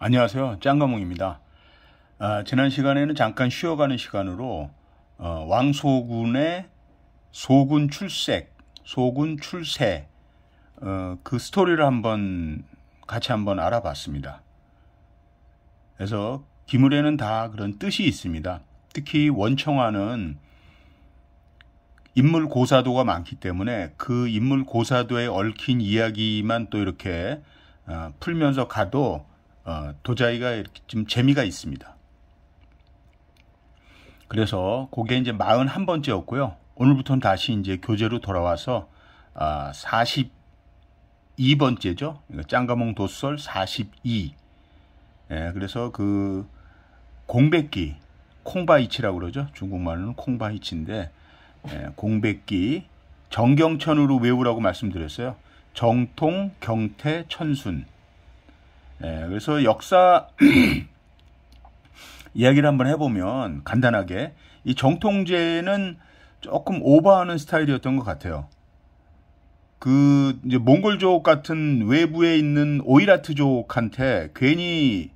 안녕하세요. 짱가몽입니다. 아, 지난 시간에는 잠깐 쉬어가는 시간으로 어, 왕소군의 소군 출색, 소군 출세 어, 그 스토리를 한번 같이 한번 알아봤습니다. 그래서 기물에는 다 그런 뜻이 있습니다. 특히 원청화는 인물 고사도가 많기 때문에 그 인물 고사도에 얽힌 이야기만 또 이렇게 어, 풀면서 가도 어, 도자기가 이렇게 좀 재미가 있습니다. 그래서 그게 이제 41번째였고요. 오늘부터는 다시 이제 교재로 돌아와서 아, 42번째죠. 그러니까 짱가몽 도썰 42. 예, 그래서 그 공백기 콩바이치라고 그러죠. 중국말로는 콩바이치인데 예, 공백기 정경천으로 외우라고 말씀드렸어요. 정통 경태 천순 예, 그래서 역사 이야기를 한번 해보면 간단하게 이 정통제는 조금 오버하는 스타일이었던 것 같아요. 그 이제 몽골족 같은 외부에 있는 오이라트족한테 괜히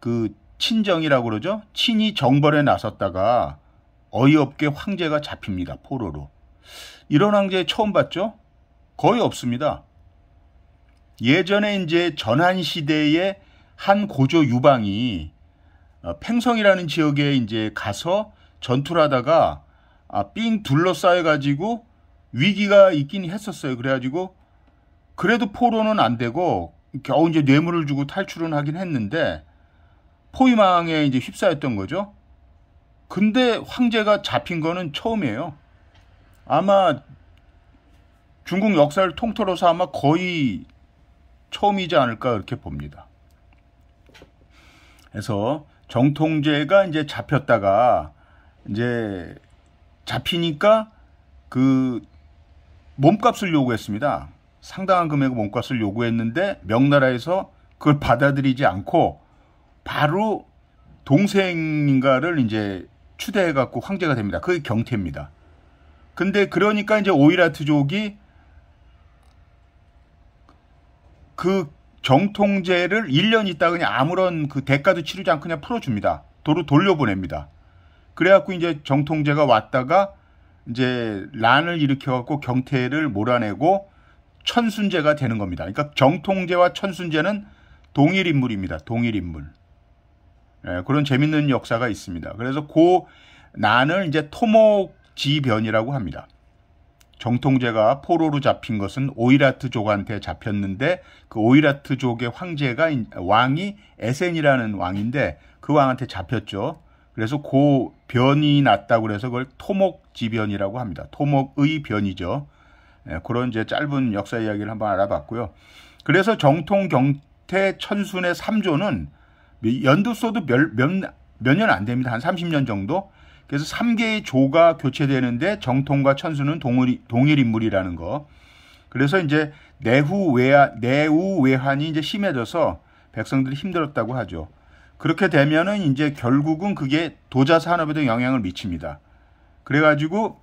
그 친정이라고 그러죠. 친이 정벌에 나섰다가 어이없게 황제가 잡힙니다. 포로로. 이런 황제 처음 봤죠? 거의 없습니다. 예전에 이제 전한 시대에 한 고조 유방이 어, 팽성이라는 지역에 이제 가서 전투를 하다가 아, 삥 둘러싸여 가지고 위기가 있긴 했었어요. 그래가지고 그래도 포로는 안 되고 겨우 이제 뇌물을 주고 탈출은 하긴 했는데 포위망에 이제 휩싸였던 거죠. 근데 황제가 잡힌 거는 처음이에요. 아마 중국 역사를 통틀어서 아마 거의 처음이지 않을까 이렇게 봅니다. 그래서 정통제가 이제 잡혔다가 이제 잡히니까 그 몸값을 요구했습니다. 상당한 금액의 몸값을 요구했는데 명나라에서 그걸 받아들이지 않고 바로 동생인가를 이제 추대해 갖고 황제가 됩니다. 그게 경태입니다. 근데 그러니까 이제 오이라트족이 그 정통제를 1년 있다 그냥 아무런 그 대가도 치르지 않고 그냥 풀어줍니다. 도로 돌려보냅니다. 그래갖고 이제 정통제가 왔다가 이제 란을 일으켜갖고 경태를 몰아내고 천순제가 되는 겁니다. 그러니까 정통제와 천순제는 동일 인물입니다. 동일 인물. 예, 그런 재밌는 역사가 있습니다. 그래서 고 난을 이제 토목지변이라고 합니다. 정통제가 포로로 잡힌 것은 오이라트족한테 잡혔는데 그 오이라트족의 황제가 왕이 에센이라는 왕인데 그 왕한테 잡혔죠. 그래서 고 변이 났다고 그래서 그걸 토목지변이라고 합니다. 토목의 변이죠. 네, 그런 이제 짧은 역사 이야기를 한번 알아봤고요. 그래서 정통 경태 천순의 3조는 연두소도몇몇몇 년 안 됩니다. 한 30년 정도. 그래서 3개의 조가 교체되는데 정통과 천수는 동일, 동일 인물이라는 거. 그래서 이제 내후 외하, 내후 외환이 이제 심해져서 백성들이 힘들었다고 하죠. 그렇게 되면은 이제 결국은 그게 도자 산업에도 영향을 미칩니다. 그래가지고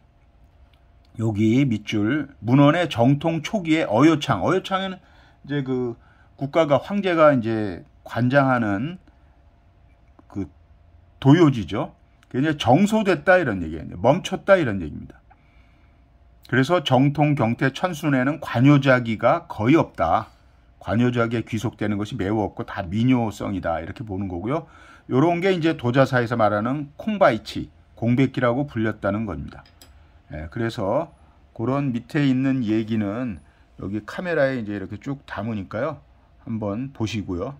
여기 밑줄 문헌의 정통 초기의 어여창어여창에는 이제 그 국가가 황제가 이제 관장하는 그 도요지죠. 굉장히 정소됐다 이런 얘기예요. 멈췄다 이런 얘기입니다. 그래서 정통 경태 천순에는 관여자기가 거의 없다. 관여자기에 귀속되는 것이 매우 없고 다미요성이다 이렇게 보는 거고요. 요런 게 이제 도자사에서 말하는 콩바이치 공백기라고 불렸다는 겁니다. 예, 그래서 그런 밑에 있는 얘기는 여기 카메라에 이제 이렇게 쭉 담으니까요. 한번 보시고요.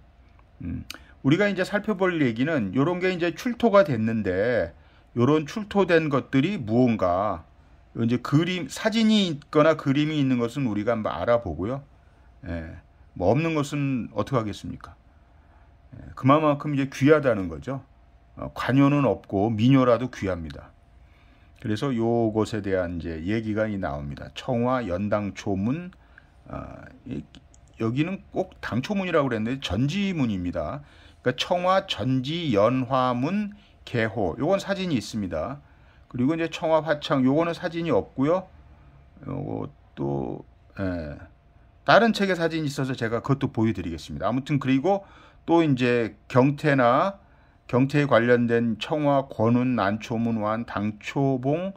음, 우리가 이제 살펴볼 얘기는 요런게 이제 출토가 됐는데 요런 출토된 것들이 무언가 이제 그림 사진이 있거나 그림이 있는 것은 우리가 한번 알아보고요. 예, 뭐 없는 것은 어떻게 하겠습니까? 예, 그만큼 이제 귀하다는 거죠. 어, 관여는 없고 미녀라도 귀합니다. 그래서 요것에 대한 이제 얘기가 나옵니다. 청와 연당초문 어, 여기는 꼭 당초문이라고 그랬는데 전지문입니다. 그러니까 청와 전지 연화문 개호 요건 사진이 있습니다. 그리고 이제 청와 화창 요거는 사진이 없고요. 요것도 예, 다른 책에 사진이 있어서 제가 그것도 보여드리겠습니다. 아무튼 그리고 또 이제 경태나 경태에 관련된 청와 권운, 난초문, 완, 당초봉,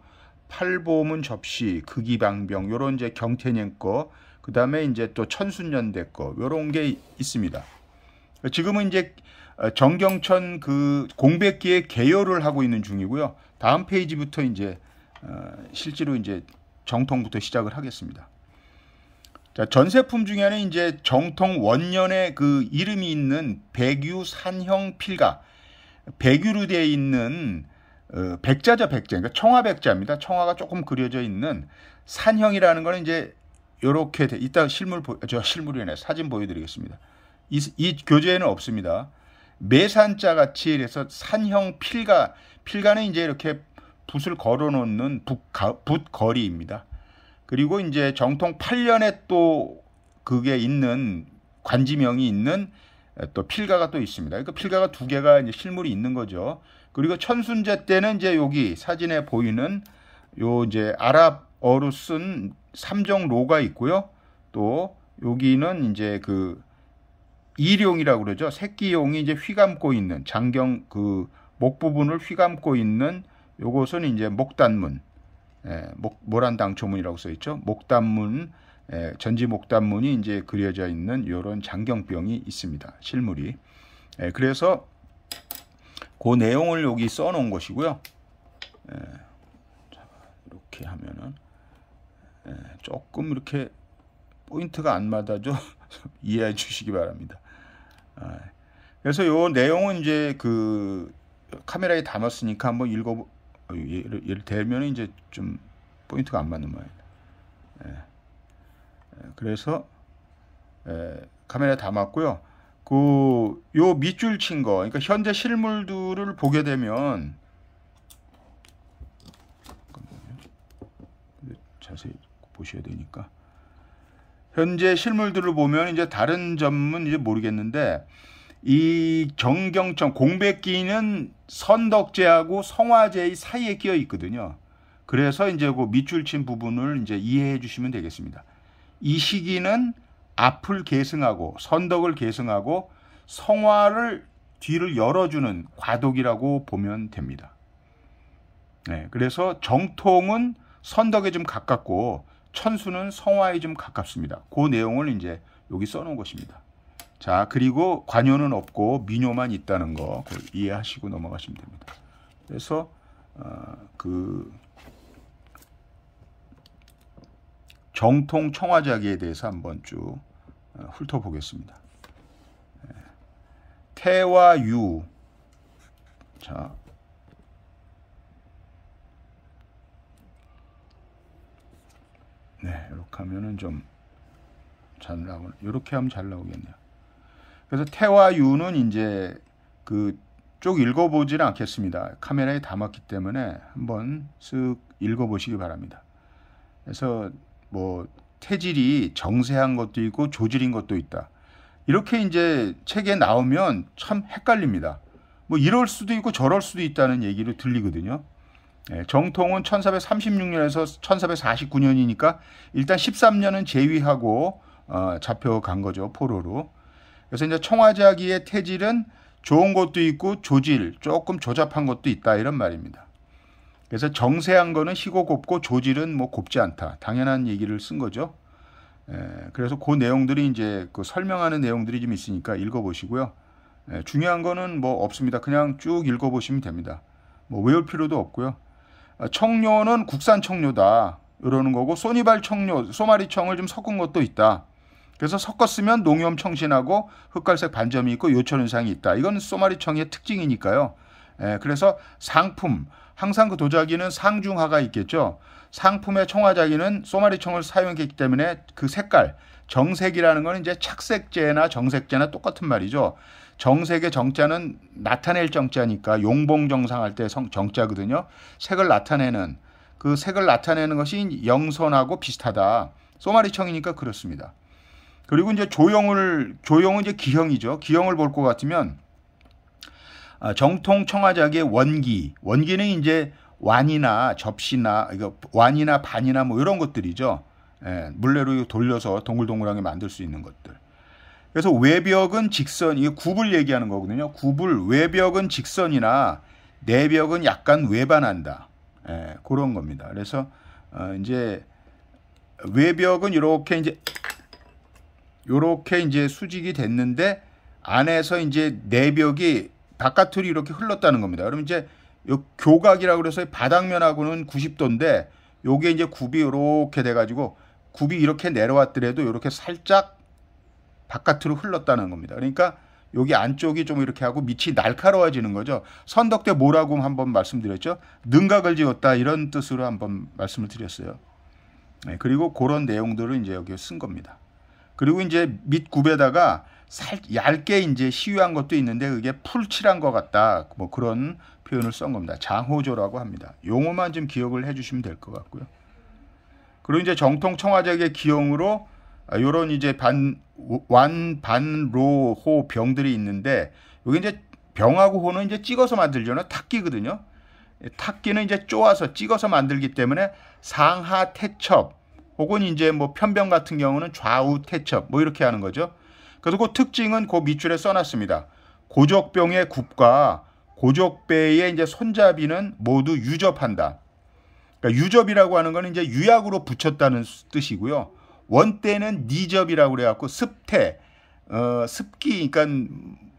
팔보문 접시, 극이방병 요런 이제 경태년 거, 그 다음에 이제 또 천순년대 거 요런 게 있습니다. 지금은 이제 어, 정경천 그 공백기에 개열을 하고 있는 중이고요. 다음 페이지부터 이제 어, 실제로 이제 정통부터 시작을 하겠습니다. 자, 전세품 중에는 이제 정통 원년의 그 이름이 있는 백유 산형 필가, 백유로 되어 있는 어, 백자죠, 백자. 그러니까 청화백자입니다. 청화가 조금 그려져 있는 산형이라는 거는 이제 요렇게 돼. 이따 실물 보, 저 실물이 아니라 사진 보여드리겠습니다. 이, 이 교재에는 없습니다. 매산자 같이 이래서 산형 필가 필가는 이제 이렇게 붓을 걸어 놓는 붓거리입니다. 그리고 이제 정통 8년에 또 그게 있는 관지명이 있는 또 필가가 또 있습니다. 그러니까 필가가 두 개가 이제 실물이 있는 거죠. 그리고 천순제 때는 이제 여기 사진에 보이는 요 이제 아랍어로 쓴 삼정 로가 있고요. 또 여기는 이제 그 이룡이라고 그러죠. 새끼용이 이제 휘감고 있는 장경 그 목 부분을 휘감고 있는 요것은 이제 목단문, 예, 목, 모란당초문이라고 써 있죠. 목단문, 예, 전지목단문이 이제 그려져 있는 요런 장경병이 있습니다. 실물이. 예, 그래서 그 내용을 여기 써 놓은 것이고요. 예, 이렇게 하면은 예, 조금 이렇게 포인트가 안 맞아죠 이해해 주시기 바랍니다. 예. 그래서 요 내용은 이제 그 카메라에 담았으니까 한번 읽어 예를, 예를 들면 이제 좀 포인트가 안 맞는 모양이다. 예. 예 그래서 예, 카메라에 담았고요. 그 요 밑줄 친 거, 그러니까 현재 실물들을 보게 되면 자세히 보셔야 되니까 현재 실물들을 보면 이제 다른 점은 이제 모르겠는데 이 정경천 공백기는 선덕제하고 성화제의 사이에 끼어 있거든요. 그래서 이제 그 밑줄 친 부분을 이제 이해해 주시면 되겠습니다. 이 시기는 앞을 계승하고 선덕을 계승하고 성화를 뒤를 열어주는 과도기라고 보면 됩니다. 네, 그래서 정통은 선덕에 좀 가깝고 천수는 성화에 좀 가깝습니다. 그 내용을 이제 여기 써놓은 것입니다. 자, 그리고 관여는 없고 민요만 있다는 거 이해하시고 넘어가시면 됩니다. 그래서 어, 그 정통 청화자기에 대해서 한번 쭉 어, 훑어보겠습니다. 예. 태와 유. 자, 네, 이렇게 하면은 좀 잘 나오. 이렇게 하면 잘 나오겠네요. 그래서 태와 유는 이제 그 쭉읽어보지 않겠습니다. 카메라에 담았기 때문에 한번 쓱 읽어보시기 바랍니다. 그래서 뭐 태질이 정세한 것도 있고 조질인 것도 있다. 이렇게 이제 책에 나오면 참 헷갈립니다. 뭐 이럴 수도 있고 저럴 수도 있다는 얘기로 들리거든요. 예, 정통은 1436년에서 1449년이니까 일단 13년은 제위하고 어, 잡혀간 거죠 포로로. 그래서 이제 청화자기의 태질은 좋은 것도 있고 조질 조금 조잡한 것도 있다 이런 말입니다. 그래서 정세한 거는 희고 곱고 조질은 뭐 곱지 않다 당연한 얘기를 쓴 거죠. 에, 예, 그래서 그 내용들이 이제 그 설명하는 내용들이 좀 있으니까 읽어보시고요. 에, 예, 중요한 거는 뭐 없습니다. 그냥 쭉 읽어보시면 됩니다. 뭐 외울 필요도 없고요. 청료는 국산 청료다. 이러는 거고 소니발 청료, 소마리청을 좀 섞은 것도 있다. 그래서 섞었으면 농염 청신하고 흑갈색 반점이 있고 요철 현상이 있다. 이건 소마리청의 특징이니까요. 예, 그래서 상품 항상 그 도자기는 상중하가 있겠죠. 상품의 청화자기는 소마리청을 사용했기 때문에 그 색깔 정색이라는 건 이제 착색제나 정색제나 똑같은 말이죠. 정색의 정자는 나타낼 정자니까 용봉 정상할 때 성, 정자거든요. 색을 나타내는 그 색을 나타내는 것이 영선하고 비슷하다. 소마리청이니까 그렇습니다. 그리고 이제 조형을 조형은 이제 기형이죠. 기형을 볼 것 같으면 아, 정통 청화작의 원기 원기는 이제 완이나 접시나 이거 완이나 반이나 뭐 이런 것들이죠. 예, 물레로 돌려서 동글동글하게 만들 수 있는 것들. 그래서 외벽은 직선, 이게 굽을 얘기하는 거거든요. 굽을 외벽은 직선이나 내벽은 약간 외반한다. 예, 그런 겁니다. 그래서 어, 이제 외벽은 이렇게 이제 요렇게 이제 수직이 됐는데 안에서 이제 내벽이 바깥으로 이렇게 흘렀다는 겁니다. 그럼 이제 요 교각이라고 그래서 바닥면하고는 90도인데 요게 이제 굽이 이렇게 돼가지고 굽이 이렇게 내려왔더라도 이렇게 살짝 바깥으로 흘렀다는 겁니다. 그러니까 여기 안쪽이 좀 이렇게 하고 밑이 날카로워지는 거죠. 선덕 대 뭐라고 한번 말씀드렸죠? 능각을 지었다 이런 뜻으로 한번 말씀을 드렸어요. 네, 그리고 그런 내용들을 이제 여기 에쓴 겁니다. 그리고 이제 밑굽에다가 살, 얇게 이제 시유한 것도 있는데 그게 풀칠한 것 같다. 뭐 그런 표현을 쓴 겁니다. 장호조라고 합니다. 용어만 좀 기억을 해주시면 될 것 같고요. 그리고 이제 정통 청와적의 기용으로 아, 요런 이제 반, 완, 반, 로, 호 병들이 있는데 여기 이제 병하고 호는 이제 찍어서 만들려는 탁기거든요. 예, 탁기는 이제 쪼아서 찍어서 만들기 때문에 상하 태첩 혹은 이제 뭐 편병 같은 경우는 좌우 태첩 뭐 이렇게 하는 거죠. 그래서 그 특징은 그 밑줄에 써놨습니다. 고적병의 굽과 고적배의 이제 손잡이는 모두 유접한다. 그러니까 유접이라고 하는 거는 이제 유약으로 붙였다는 뜻이고요. 원때는 니접이라고 그래갖고 습태, 어, 습기, 그러니까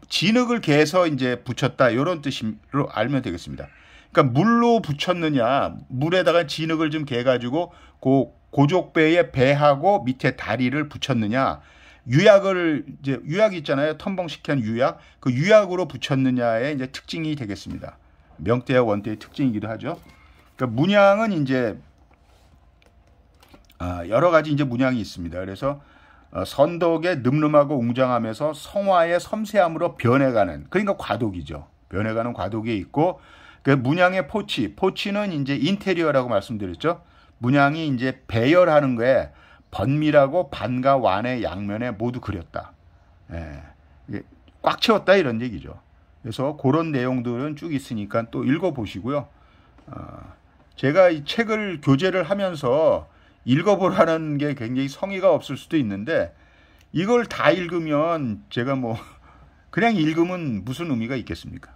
진흙을 개서 이제 붙였다 이런 뜻으로 알면 되겠습니다. 그러니까 물로 붙였느냐 물에다가 진흙을 좀 개가지고 고, 고족배에 배하고 밑에 다리를 붙였느냐 유약을 이제 유약 있잖아요 텀벙시킨 유약 그 유약으로 붙였느냐의 이제 특징이 되겠습니다. 명태와 원태의 특징이기도 하죠. 그러니까 문양은 이제 아, 여러 가지 이제 문양이 있습니다. 그래서 어, 선덕의 늠름하고 웅장함에서 성화의 섬세함으로 변해가는 그러니까 과도기죠. 변해가는 과도기에 있고 그 문양의 포치, 포치는 이제 인테리어라고 말씀드렸죠. 문양이 이제 배열하는 거에 번밀하고 반과 완의 양면에 모두 그렸다. 예. 꽉 채웠다 이런 얘기죠. 그래서 그런 내용들은 쭉 있으니까 또 읽어보시고요. 어, 제가 이 책을 교재를 하면서 읽어보라는 게 굉장히 성의가 없을 수도 있는데 이걸 다 읽으면 제가 뭐 그냥 읽으면 무슨 의미가 있겠습니까?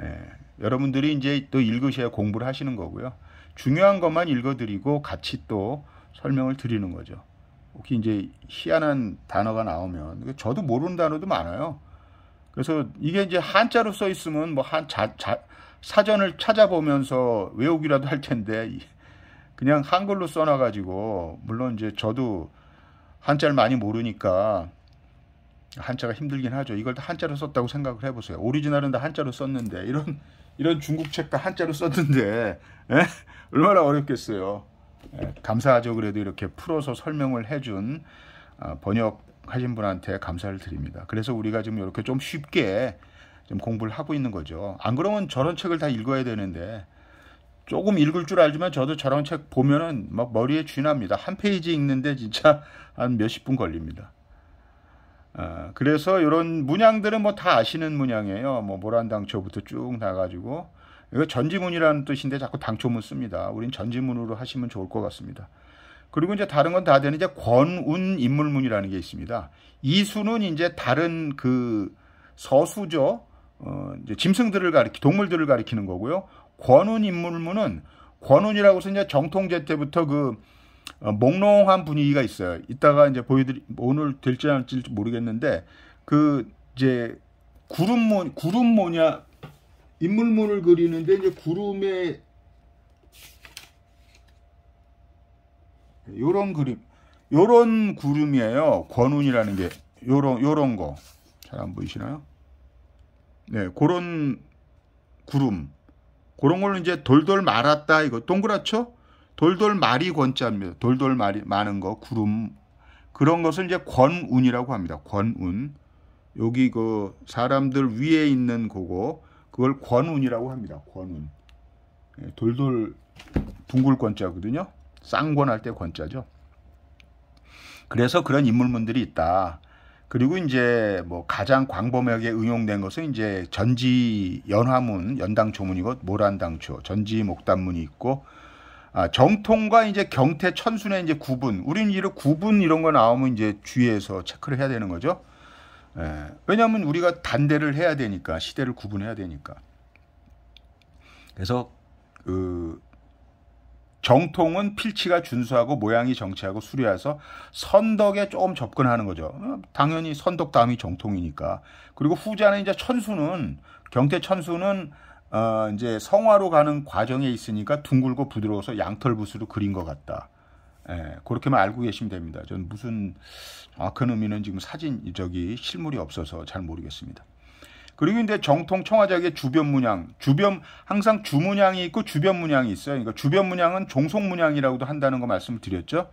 예, 여러분들이 이제 또 읽으셔야 공부를 하시는 거고요. 중요한 것만 읽어드리고 같이 또 설명을 드리는 거죠. 혹시 이제 희한한 단어가 나오면 저도 모르는 단어도 많아요. 그래서 이게 이제 한자로 써 있으면 뭐 한 사전을 찾아보면서 외우기라도 할 텐데 그냥 한글로 써놔가지고 물론 이제 저도 한자를 많이 모르니까 한자가 힘들긴 하죠. 이걸 다 한자로 썼다고 생각을 해보세요. 오리지널은 다 한자로 썼는데 이런 이런 중국 책과 한자로 썼는데 에? 예? 얼마나 어렵겠어요. 에, 예, 감사하죠. 그래도 이렇게 풀어서 설명을 해준 아, 번역하신 분한테 감사를 드립니다. 그래서 우리가 지금 이렇게 좀 쉽게 좀 공부를 하고 있는 거죠. 안 그러면 저런 책을 다 읽어야 되는데 조금 읽을 줄 알지만 저도 저런 책 보면은 막 머리에 쥐납니다. 한 페이지 읽는데 진짜 한 몇십 분 걸립니다. 아, 그래서 이런 문양들은 뭐 다 아시는 문양이에요. 뭐 모란당초부터 쭉 나가지고 이거 전지문이라는 뜻인데 자꾸 당초문 씁니다. 우린 전지문으로 하시면 좋을 것 같습니다. 그리고 이제 다른 건 다 되는 이제 권운 인물문이라는 게 있습니다. 이수는 이제 다른 그 서수죠. 어, 이제 짐승들을 가리키, 동물들을 가리키는 거고요. 권운 인물문은 권운이라고 해서 이제 정통제 때부터 그 어, 몽롱한 분위기가 있어요. 이따가 이제 보여드리 오늘 될지 않을지 모르겠는데 그 이제 구름문 구름 뭐냐 인물문을 그리는데 이제 구름에 요런 그림 요런 구름이에요. 권운이라는 게 요런 요런 거 잘 안 보이시나요? 네, 그런 구름 그런 걸로 이제 돌돌 말았다 이거 동그랗죠? 돌돌 말이 권자입니다. 돌돌 말이 많은 거 구름 그런 것을 이제 권운이라고 합니다. 권운 여기 그 사람들 위에 있는 그거 그걸 권운이라고 합니다. 권운 예, 돌돌 둥글 권자거든요. 쌍권할 때 권자죠. 그래서 그런 인물문들이 있다. 그리고 이제 뭐 가장 광범위하게 응용된 것은 이제 전지 연화문, 연당초문이고 모란당초, 전지 목단문이 있고 아, 정통과 이제 경태 천순의 이제 구분. 우리는 이런 구분 이런 거 나오면 이제 주위에서 체크를 해야 되는 거죠. 예, 왜냐하면 우리가 단대를 해야 되니까 시대를 구분해야 되니까. 그래서 그 정통은 필치가 준수하고 모양이 정치하고 수리해서 선덕에 조금 접근하는 거죠. 당연히 선덕 다음이 정통이니까. 그리고 후자는 이제 천수는 경태 천수는 어 이제 성화로 가는 과정에 있으니까 둥글고 부드러워서 양털붓으로 그린 것 같다. 예, 그렇게만 알고 계시면 됩니다. 전 무슨 정확한 의미는 지금 사진 저기 실물이 없어서 잘 모르겠습니다. 그리고 이제 정통 청와대의 주변 문양, 주변 항상 주문양이 있고 주변 문양이 있어요. 그러니까 주변 문양은 종속 문양이라고도 한다는 거 말씀을 드렸죠.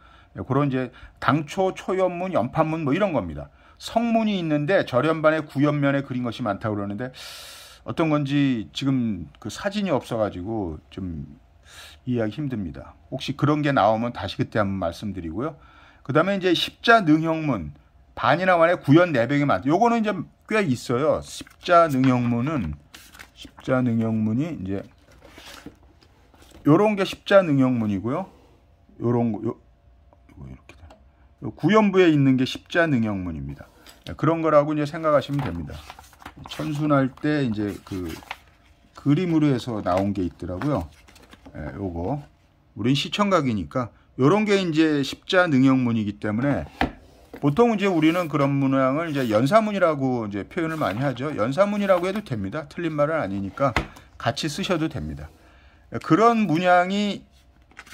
그런 예, 이제 당초 초연문, 연판문 뭐 이런 겁니다. 성문이 있는데 절연반의 구연면에 그린 것이 많다고 그러는데 어떤 건지 지금 그 사진이 없어가지고 좀 이해하기 힘듭니다. 혹시 그런 게 나오면 다시 그때 한 번 말씀드리고요. 그 다음에 이제 십자 능형문. 반이나 만에 구현 내백이 네 많죠. 요거는 이제 꽤 있어요. 십자 능형문은 십자 능형문이 이제 요런 게 십자 능형문이고요. 요런 거 요, 거 뭐 이렇게 요 구연부에 있는 게 십자 능형문입니다. 네, 그런 거라고 이제 생각하시면 됩니다. 천순할 때 이제 그 그림으로 해서 나온 게 있더라고요. 예, 요거. 우린 시청각이니까 요런 게 이제 십자 능형문이기 때문에 보통 이제 우리는 그런 문양을 이제 연사문이라고 이제 표현을 많이 하죠. 연사문이라고 해도 됩니다. 틀린 말은 아니니까 같이 쓰셔도 됩니다. 그런 문양이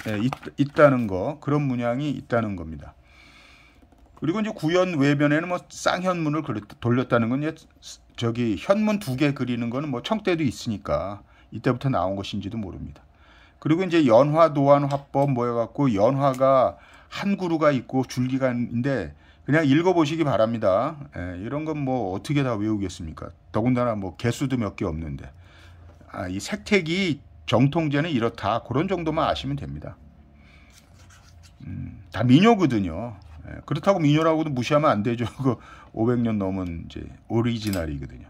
예, 있, 다는 거, 그런 문양이 있다는 겁니다. 그리고 이제 구현 외변에는 뭐 쌍현문을 돌렸다는 건 이제 저기 현문 두 개 그리는 거는 뭐청대도 있으니까 이때부터 나온 것인지도 모릅니다. 그리고 이제 연화 도안 화법 뭐 해갖고 연화가 한그루가 있고 줄기가 있는데 그냥 읽어보시기 바랍니다. 예, 이런 건 뭐 어떻게 다 외우겠습니까? 더군다나 뭐 개수도 몇 개 없는데. 아, 이 색택이 정통제는 이렇다. 그런 정도만 아시면 됩니다. 음, 다 민요거든요. 예, 그렇다고 민요라고도 무시하면 안 되죠. 그 500년 넘은 이제 오리지널이거든요.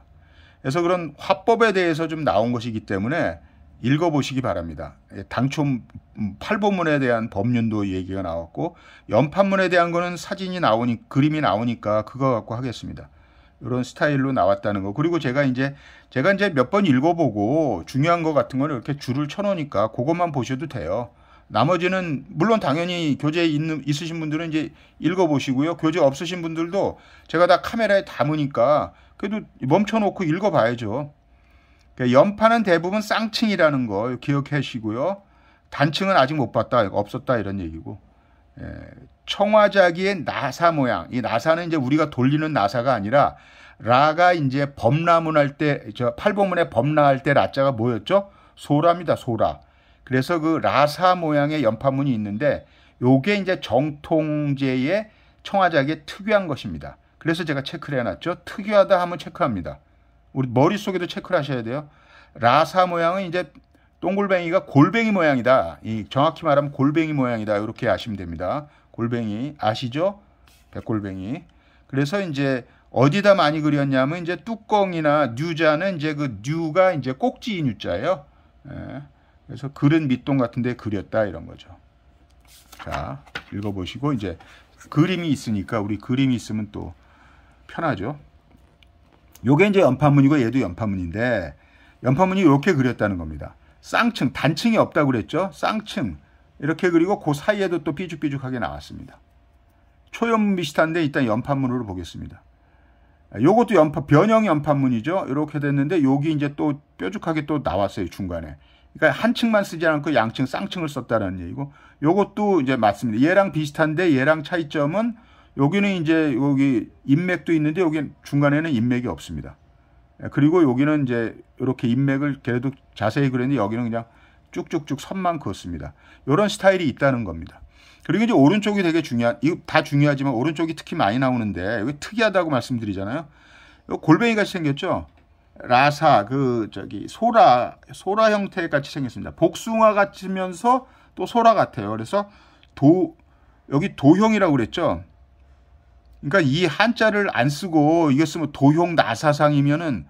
그래서 그런 화법에 대해서 좀 나온 것이기 때문에 읽어보시기 바랍니다. 예, 당초 음, 음, 팔보문에 대한 법륜도 얘기가 나왔고 연판문에 대한 거는 사진이 나오니 그림이 나오니까 그거 갖고 하겠습니다. 이런 스타일로 나왔다는 거. 그리고 제가 이제 제가 이제 몇 번 읽어보고 중요한 거 같은 거는 이렇게 줄을 쳐놓으니까 그것만 보셔도 돼요. 나머지는 물론 당연히 교재 있는 있으신 분들은 이제 읽어보시고요. 교재 없으신 분들도 제가 다 카메라에 담으니까 그래도 멈춰놓고 읽어봐야죠. 그러니까 연판은 대부분 쌍층이라는 거 기억하시고요. 단층은 아직 못 봤다, 없었다 이런 얘기고. 예, 청화자기의 나사 모양. 이 나사는 이제 우리가 돌리는 나사가 아니라 라가 이제 범라문 할 때, 저팔보문에 범라 할때 라자가 뭐였죠? 소라입니다, 소라. 그래서 그 라사 모양의 연판문이 있는데 요게 이제 정통제의 청화기의 특유한 것입니다. 그래서 제가 체크를 해놨죠. 특유하다 하면 체크합니다. 우리 머릿속에도 체크를 하셔야 돼요. 라사 모양은 이제 동글뱅이가 골뱅이 모양이다. 이 정확히 말하면 골뱅이 모양이다. 이렇게 아시면 됩니다. 골뱅이 아시죠? 백골뱅이. 그래서 이제 어디다 많이 그렸냐면 이제 뚜껑이나 뉴자는 이제 그 뉴가 이제 꼭지 뉴자예요. 예. 그래서 글은 밑동 같은데 그렸다 이런 거죠. 자 읽어보시고 이제 그림이 있으니까 우리 그림이 있으면 또 편하죠. 요게 이제 연판문이고 얘도 연판문인데 연판문이 이렇게 그렸다는 겁니다. 쌍층, 단층이 없다고 그랬죠? 쌍층. 이렇게 그리고 그 사이에도 또 삐죽삐죽하게 나왔습니다. 초연문 비슷한데 일단 연판문으로 보겠습니다. 요것도 연판, 변형 연판문이죠? 이렇게 됐는데 여기 이제 또 뾰족하게 또 나왔어요, 중간에. 그러니까 한 층만 쓰지 않고 양층, 쌍층을 썼다는 얘기고 요것도 이제 맞습니다. 얘랑 비슷한데 얘랑 차이점은 여기는 이제 여기 인맥도 있는데 여기 중간에는 인맥이 없습니다. 예, 그리고 여기는 이제 이렇게 인맥을 그래도 자세히 그렸는데 여기는 그냥 쭉쭉쭉 선만 그었습니다. 이런 스타일이 있다는 겁니다. 그리고 이제 오른쪽이 되게 중요한, 이거 다 중요하지만 오른쪽이 특히 많이 나오는데 여기 특이하다고 말씀드리잖아요. 골뱅이 같이 생겼죠? 라사, 그, 저기, 소라, 소라 형태 같이 생겼습니다. 복숭아 같으면서 또 소라 같아요. 그래서 도, 여기 도형이라고 그랬죠? 그러니까 이 한자를 안 쓰고 이거 쓰면 도형 나사상이면은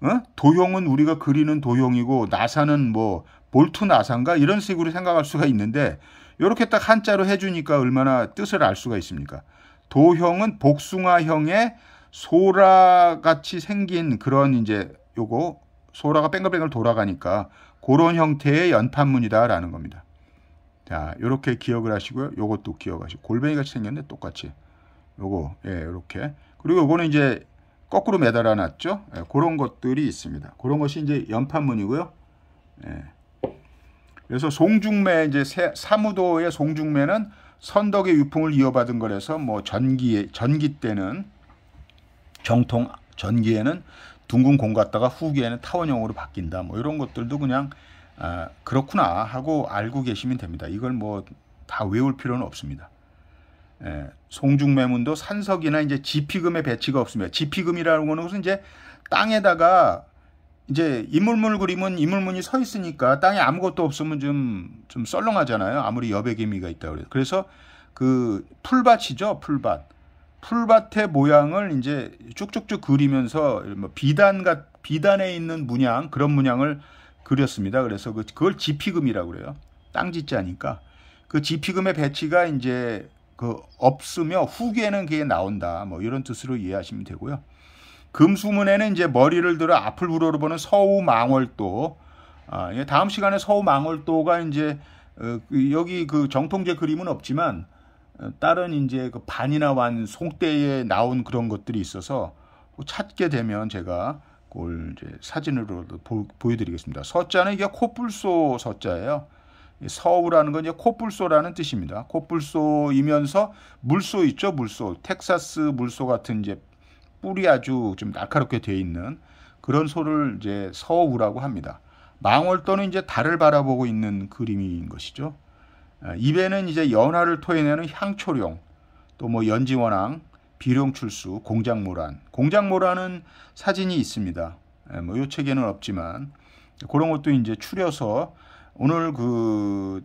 어? 도형은 우리가 그리는 도형이고 나사는 뭐 볼트 나사인가 이런 식으로 생각할 수가 있는데 이렇게 딱 한자로 해주니까 얼마나 뜻을 알 수가 있습니까? 도형은 복숭아형의 소라같이 생긴 그런 이제 요거 소라가 뺑글뺑글 돌아가니까 그런 형태의 연판문이다라는 겁니다. 자, 요렇게 기억을 하시고요. 요것도 기억하시고 골뱅이 같이 생겼는데 똑같이. 요거 예, 요렇게 그리고 요거는 이제 거꾸로 매달아 놨죠 예, 그런 것들이 있습니다 그런 것이 이제 연판문이고요 예. 그래서 송중매 이제 세, 사무도의 송중매는 선덕의 유풍을 이어받은 거라서 뭐 전기 전기 때는 정통 전기에는 둥근 공 같다가 후기에는 타원형으로 바뀐다 뭐 이런 것들도 그냥 아, 그렇구나 하고 알고 계시면 됩니다. 이걸 뭐 다 외울 필요는 없습니다. 예, 송중매문도 산석이나 이제 지피금의 배치가 없습니다. 지피금이라는 거는 무슨 이제 땅에다가 이제 인물물 그림은 인물문이 서 있으니까 땅에 아무것도 없으면 좀, 좀 썰렁하잖아요. 아무리 여백의미가 있다고 그래요. 그래서 그 풀밭이죠. 풀밭. 풀밭의 모양을 이제 쭉쭉쭉 그리면서 뭐 비단, 같, 비단에 있는 문양, 그런 문양을 그렸습니다. 그래서 그, 그걸 지피금이라고 그래요. 땅 짓자니까. 그 지피금의 배치가 이제 그 없으며 후계는 그게 나온다. 뭐 이런 뜻으로 이해하시면 되고요. 금수문에는 이제 머리를 들어 앞을 우러러보는 서우망월도 아, 예, 다음 시간에 서우망월도가 이제 어, 그 여기 그 정통제 그림은 없지만 어, 다른 이제 그 반이나 완 송대에 나온 그런 것들이 있어서 찾게 되면 제가 그걸 이제 사진으로 도 보, 보여드리겠습니다. 서자는 이게 코뿔소 서자예요. 서우라는 건 이제 코뿔소라는 뜻입니다. 코뿔소이면서 물소 있죠, 물소. 텍사스 물소 같은 이제 뿔이 아주 좀 날카롭게 되어 있는 그런 소를 이제 서우라고 합니다. 망월또는 이제 달을 바라보고 있는 그림인 것이죠. 아, 입에는 이제 연화를 토해내는 향초룡, 또 뭐연지원왕 비룡출수, 공작모란. 공작모란은 사진이 있습니다. 예, 뭐요 책에는 없지만 그런 것도 이제 추려서 오늘 그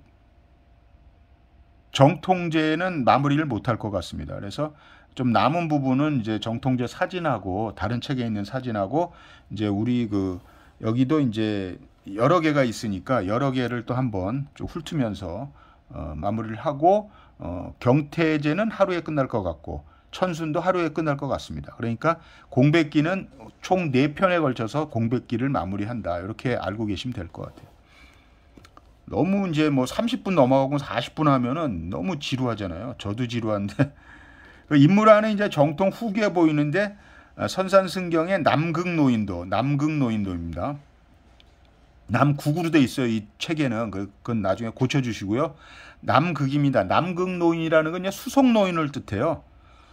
정통제는 마무리를 못할 것 같습니다. 그래서 좀 남은 부분은 이제 정통제 사진하고 다른 책에 있는 사진하고 이제 우리 그 여기도 이제 여러 개가 있으니까 여러 개를 또 한번 좀 훑으면서 어, 마무리를 하고 어, 경태제는 하루에 끝날 것 같고 천순도 하루에 끝날 것 같습니다. 그러니까 공백기는 총 네편에 걸쳐서 공백기를 마무리한다. 이렇게 알고 계시면 될 것 같아요. 너무 이제 뭐 30분 넘어가고 40분 하면은 너무 지루하잖아요. 저도 지루한데. 그 인물안에 이제 정통 후기에 보이는데 아, 선산승경의 남극노인도, 남극노인도입니다. 남국으로 돼 있어요. 이 책에는. 그, 그건 나중에 고쳐주시고요. 남극입니다. 남극노인이라는 건 수송노인을 뜻해요.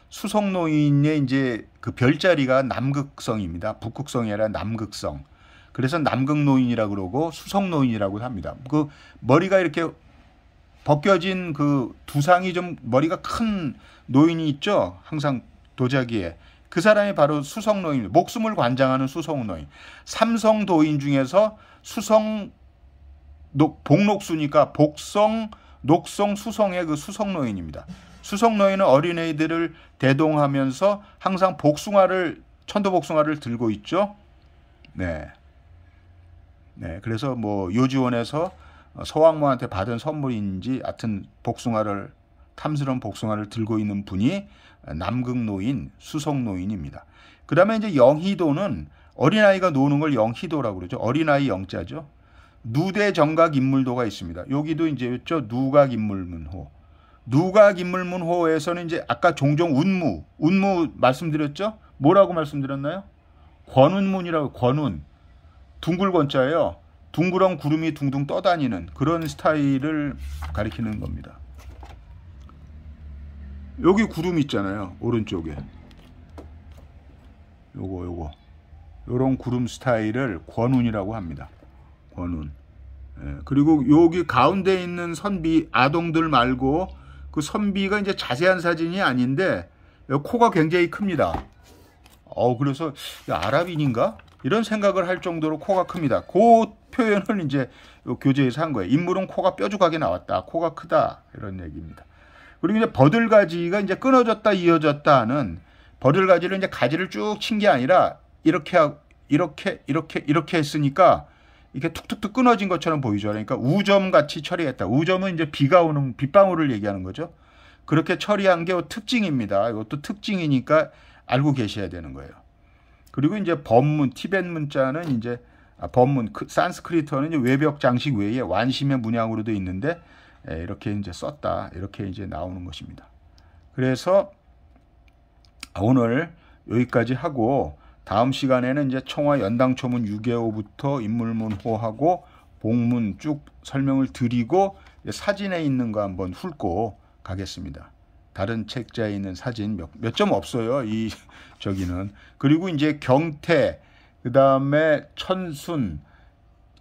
수송노인의 이제 그 별자리가 남극성입니다. 북극성이 아니라 남극성. 그래서 남극노인이라고 그러고 수성노인이라고 합니다. 그 머리가 이렇게 벗겨진 그 두상이 좀 머리가 큰 노인이 있죠. 항상 도자기에. 그 사람이 바로 수성노인, 목숨을 관장하는 수성노인. 삼성도인 중에서 수성, 녹, 복록수니까 복성, 녹성, 수성의 그 수성노인입니다. 수성노인은 어린애들을 대동하면서 항상 복숭아를, 천도복숭아를 들고 있죠. 네. 네, 그래서 뭐 요지원에서 서왕모한테 받은 선물인지 하여튼 복숭아를 탐스러운 복숭아를 들고 있는 분이 남극노인 수성노인입니다. 그 다음에 이제 영희도는 어린아이가 노는 걸 영희도라고 그러죠. 어린아이 영자죠. 누대 정각 인물도가 있습니다. 여기도 이제 있죠. 누각 인물문호. 누각 인물문호에서는 이제 아까 종종 운무, 운무 말씀드렸죠? 뭐라고 말씀드렸나요? 권운문이라고, 권운. 둥글건자예요. 둥그런 구름이 둥둥 떠다니는 그런 스타일을 가리키는 겁니다. 여기 구름 있잖아요. 오른쪽에. 요거 요거. 요런 구름 스타일을 권운이라고 합니다. 권운. 예, 그리고 여기 가운데 있는 선비 아동들 말고 그 선비가 이제 자세한 사진이 아닌데 코가 굉장히 큽니다. 어 그래서 아랍인인가? 이런 생각을 할 정도로 코가 큽니다. 그 표현을 이제 교재에서 한 거예요. 인물은 코가 뾰족하게 나왔다. 코가 크다. 이런 얘기입니다. 그리고 이제 버들가지가 이제 끊어졌다 이어졌다 하는 버들가지를 이제 가지를 쭉 친 게 아니라 이렇게 이렇게 이렇게 이렇게 했으니까 이렇게 툭툭툭 끊어진 것처럼 보이죠. 그러니까 우점 같이 처리했다. 우점은 이제 비가 오는 빗방울을 얘기하는 거죠. 그렇게 처리한 게 특징입니다. 이것도 특징이니까 알고 계셔야 되는 거예요. 그리고 이제 법문, 티벳 문자는 이제 아, 법문, 그, 산스크리트어는 외벽 장식 외에 완심의 문양으로 도 있는데 에, 예, 이렇게 이제 썼다 이렇게 이제 나오는 것입니다. 그래서 아, 오늘 여기까지 하고 다음 시간에는 이제 청와 연당초문 6개호부터 인물문호하고 복문 쭉 설명을 드리고 사진에 있는 거 한번 훑고 가겠습니다. 다른 책자에 있는 사진 몇 점 없어요. 이 저기는 그리고 이제 경태 그 다음에 천순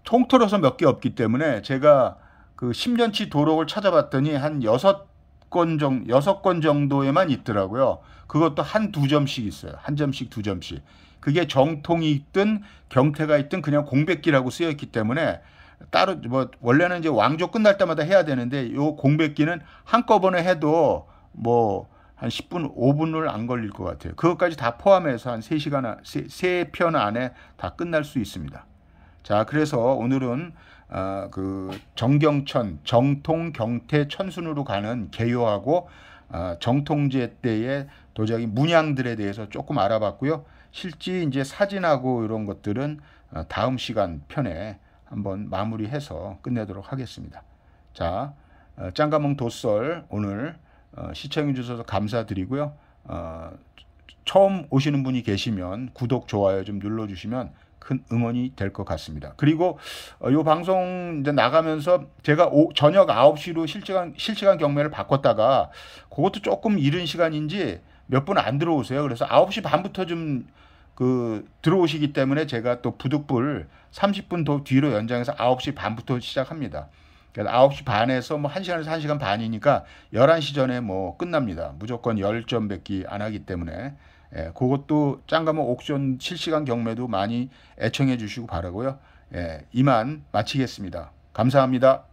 통틀어서 몇 개 없기 때문에 제가 그 10년치 도록을 찾아봤더니 한 여섯 권정 여섯 권 정도에만 있더라고요. 그것도 한 두 점씩 있어요. 한 점씩 두 점씩. 그게 정통이 있든 경태가 있든 그냥 공백기라고 쓰여 있기 때문에 따로 뭐 원래는 이제 왕조 끝날 때마다 해야 되는데 요 공백기는 한꺼번에 해도 뭐한 10분, 5분을 안 걸릴 것 같아요. 그것까지 다 포함해서 한 3시간, 3편 안에 다 끝날 수 있습니다. 자, 그래서 오늘은 어, 그 정경천, 정통 경태 천순으로 가는 개요하고 어, 정통제 때의 도자기 문양들에 대해서 조금 알아봤고요. 실제 이제 사진하고 이런 것들은 어, 다음 시간 편에 한번 마무리해서 끝내도록 하겠습니다. 자, 어, 짱가몽 도썰 오늘 어, 시청해 주셔서 감사드리고요. 어, 처음 오시는 분이 계시면 구독, 좋아요 좀 눌러주시면 큰 응원이 될 것 같습니다. 그리고 이 어, 방송 이제 나가면서 제가 오, 저녁 9시로 실시간, 실시간 경매를 바꿨다가 그것도 조금 이른 시간인지 몇 분 안 들어오세요. 그래서 9시 반부터 좀 그 들어오시기 때문에 제가 또 부득불 30분 더 뒤로 연장해서 9시 반부터 시작합니다. 그러니 9시 반에서 뭐 1시간에서 1시간 반이니까 11시 전에 뭐 끝납니다. 무조건 10점 뱉기 안 하기 때문에. 예, 그것도 짱가면 옥션 실시간 경매도 많이 애청해 주시고 바라고요. 예, 이만 마치겠습니다. 감사합니다.